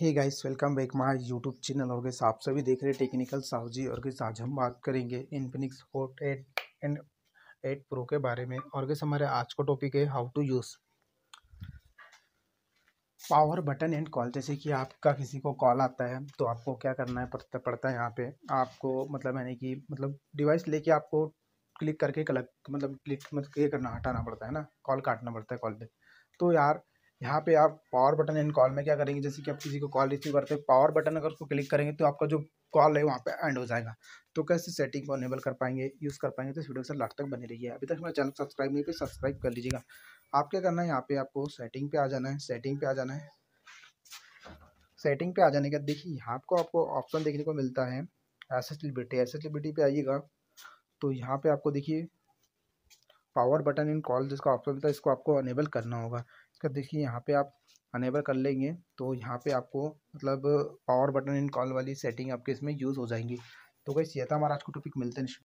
hey guys welcome back my YouTube channel और guys आप सभी देख रहे हैं टेक्निकल साहु जी और गैस आज हम बात करेंगे Infinix Hot eight and eight Pro के बारे में और गैस हमारे आज का टॉपिक है how to use power button and call जैसे कि आपका किसी को कॉल आता है तो आपको क्या करना है पड़ता पड़ता है यहाँ पर आपको मतलब यानी कि मतलब डिवाइस लेके आपको क्लिक करके कलक मतलब क्लिक मतलब ये करना हटाना पड़ता है ना कॉल काटना पड़ता है कॉल पर तो यार यहाँ पे आप पावर बटन इन कॉल में क्या करेंगे जैसे कि आप किसी को कॉल रिसीव करते हैं पावर बटन अगर उसको क्लिक करेंगे तो आपका जो कॉल है वहाँ पे एंड हो जाएगा तो कैसे सेटिंग को अनेबल कर पाएंगे यूज़ कर पाएंगे तो इस वीडियो से लाख तक बनी रही है अभी तक हमारे चैनल सब्सक्राइब नहीं किया सब्सक्राइब तो कर लीजिएगा आप क्या करना है यहाँ पे आपको सेटिंग पे आ जाना है सेटिंग पे आ जाना है सेटिंग पे आ जाने का देखिए यहाँ को आपको ऑप्शन देखने को मिलता है एसेसिबिलिटी एसेसिबिलिटी पे आइएगा तो यहाँ पे आपको देखिए पावर बटन इन कॉल जिसका ऑप्शन होता है इसको आपको अनेबल करना होगा इसका देखिए यहाँ पे आप अनेबल कर लेंगे तो यहाँ पे आपको मतलब पावर बटन इन कॉल वाली सेटिंग आपके इसमें यूज़ हो जाएंगी तो कैसे ये था हमारा आज का टॉपिक मिलते हैं